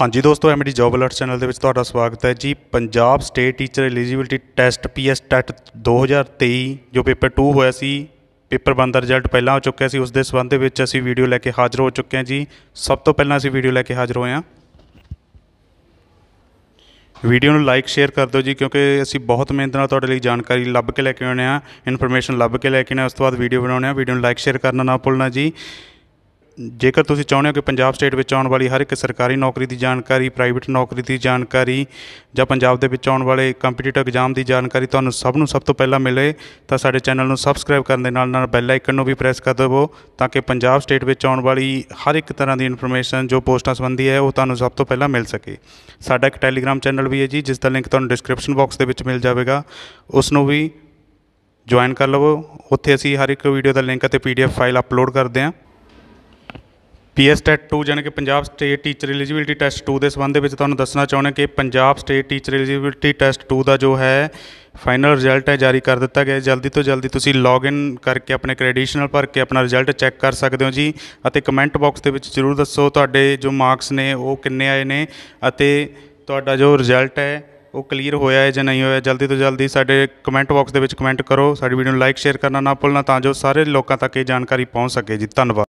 ਹਾਂਜੀ ਦੋਸਤੋ MD job alert channel ਦੇ ਵਿੱਚ ਤੁਹਾਡਾ ਸਵਾਗਤ ਹੈ ਜੀ Punjab state teacher eligibility test PS TET 2023 ਜੋ ਪੇਪਰ 2 ਹੋਇਆ ਸੀ ਪੇਪਰ 1 ਦਾ ਰਿਜ਼ਲਟ ਪਹਿਲਾਂ ਆ ਚੁੱਕਿਆ ਸੀ ਉਸ ਦੇ ਸਬੰਧ ਦੇ ਵਿੱਚ ਅਸੀਂ ਵੀਡੀਓ ਲੈ ਕੇ ਹਾਜ਼ਰ ਹੋ ਚੁੱਕੇ ਹਾਂ ਜੀ ਸਭ ਤੋਂ ਪਹਿਲਾਂ ਅਸੀਂ ਵੀਡੀਓ ਲੈ ਕੇ ਹਾਜ਼ਰ ਹੋਏ ਹਾਂ ਵੀਡੀਓ ਨੂੰ ਲਾਈਕ ਸ਼ੇਅਰ ਕਰ ਦਿਓ ਜੀ ਕਿਉਂਕਿ ਅਸੀਂ ਬਹੁਤ ਮਿਹਨਤ ਨਾਲ ਤੁਹਾਡੇ ਲਈ ਜਾਣਕਾਰੀ ਲੱਭ ਕੇ ਲੈ ਕੇ ਆਉਣੇ ਆ ਇਨਫੋਰਮੇਸ਼ਨ ਲੱਭ ਕੇ ਲੈ ਕੇ ਆਉਣੇ ਉਸ ਤੋਂ ਬਾਅਦ ਵੀਡੀਓ ਬਣਾਉਣੇ ਆ ਵੀਡੀਓ ਨੂੰ ਲਾਈਕ ਸ਼ੇਅਰ ਕਰਨਾ ਨਾ ਭੁੱਲਣਾ ਜੀ ਜੇਕਰ ਤੁਸੀਂ ਚਾਹੁੰਦੇ ਹੋ ਕਿ ਪੰਜਾਬ ਸਟੇਟ ਵਿੱਚ ਆਉਣ ਵਾਲੀ ਹਰ ਇੱਕ ਸਰਕਾਰੀ ਨੌਕਰੀ ਦੀ ਜਾਣਕਾਰੀ ਪ੍ਰਾਈਵੇਟ ਨੌਕਰੀ ਦੀ ਜਾਣਕਾਰੀ ਜਾਂ ਪੰਜਾਬ ਦੇ ਵਿੱਚ ਆਉਣ ਵਾਲੇ ਕੰਪੀਟੀਟਿਵ ਐਗਜ਼ਾਮ ਦੀ ਜਾਣਕਾਰੀ ਤੁਹਾਨੂੰ ਸਭ ਨੂੰ ਸਭ ਤੋਂ ਪਹਿਲਾਂ ਮਿਲੇ ਤਾਂ ਸਾਡੇ ਚੈਨਲ ਨੂੰ ਸਬਸਕ੍ਰਾਈਬ ਕਰਨ ਦੇ ਨਾਲ ਨਾਲ ਬੈਲ ਆਈਕਨ ਨੂੰ ਵੀ ਪ੍ਰੈਸ ਕਰ ਦੇਵੋ ਤਾਂ ਕਿ ਪੰਜਾਬ ਸਟੇਟ ਵਿੱਚ ਆਉਣ ਵਾਲੀ ਹਰ ਇੱਕ ਤਰ੍ਹਾਂ ਦੀ ਇਨਫੋਰਮੇਸ਼ਨ ਜੋ ਪੋਸਟਾਂ ਸੰਬੰਧੀ ਹੈ ਉਹ ਤੁਹਾਨੂੰ ਸਭ ਤੋਂ ਪਹਿਲਾਂ ਮਿਲ ਸਕੇ ਸਾਡਾ ਇੱਕ ਟੈਲੀਗ੍ਰਾਮ ਚੈਨਲ ਵੀ ਹੈ ਜੀ ਜਿਸ ਦਾ ਲਿੰਕ ਤੁਹਾਨੂੰ ਡਿਸਕ੍ਰਿਪਸ਼ਨ ਬਾਕਸ ਦੇ ਵਿੱਚ ਮਿਲ ਜਾਵੇਗਾ ਉਸ ਨੂੰ ਵੀ ਜੁਆਇਨ ਕਰ ਲਵੋ ਉੱਥੇ ਅਸੀਂ ਹਰ ਇੱਕ ਵੀਡੀਓ ਦਾ ਲਿੰਕ ਅਤੇ ਪੀਡੀਐਫ ਫਾਈਲ ਅਪਲੋਡ ਕਰਦੇ ਹਾਂ ਪੀਐਸ ਟੈਟ 2 ਯਾਨੀ ਕਿ Punjab state teacher eligibility test 2 ਦੇ ਸੰਬੰਧ ਵਿੱਚ ਤੁਹਾਨੂੰ ਦੱਸਣਾ ਚਾਹੁੰਦਾ ਕਿ Punjab state teacher eligibility test 2 ਦਾ ਜੋ ਹੈ ਫਾਈਨਲ ਰਿਜ਼ਲਟ ਹੈ ਜਾਰੀ ਕਰ ਦਿੱਤਾ ਗਿਆ ਜਲਦੀ ਤੋਂ ਜਲਦੀ ਤੁਸੀਂ ਲੌਗਇਨ ਕਰਕੇ ਆਪਣੇ ਕ੍ਰੈਡੀਸ਼ਨਲ ਭਰ ਕੇ ਆਪਣਾ ਰਿਜ਼ਲਟ ਚੈੱਕ ਕਰ ਸਕਦੇ ਹੋ ਜੀ ਅਤੇ ਕਮੈਂਟ ਬਾਕਸ ਦੇ ਵਿੱਚ ਜ਼ਰੂਰ ਦੱਸੋ ਤੁਹਾਡੇ ਜੋ ਮਾਰਕਸ ਨੇ ਉਹ ਕਿੰਨੇ ਆਏ ਨੇ ਅਤੇ ਤੁਹਾਡਾ ਜੋ ਰਿਜ਼ਲਟ ਹੈ ਉਹ ਕਲੀਅਰ ਹੋਇਆ ਹੈ ਜਾਂ ਨਹੀਂ ਹੋਇਆ ਜਲਦੀ ਤੋਂ ਜਲਦੀ ਸਾਡੇ ਕਮੈਂਟ ਬਾਕਸ ਦੇ ਵਿੱਚ ਕਮੈਂਟ ਕਰੋ ਸਾਡੀ ਵੀਡੀਓ ਨੂੰ ਲਾਈਕ ਸ਼ੇਅਰ ਕਰਨਾ ਨਾ ਭੁੱਲਣਾ ਤਾਂ ਜੋ ਸਾਰੇ ਲੋਕਾਂ ਤੱਕ ਇਹ ਜਾਣਕਾਰੀ ਪਹੁੰਚ ਸਕੇ ਜੀ ਧੰਨਵਾਦ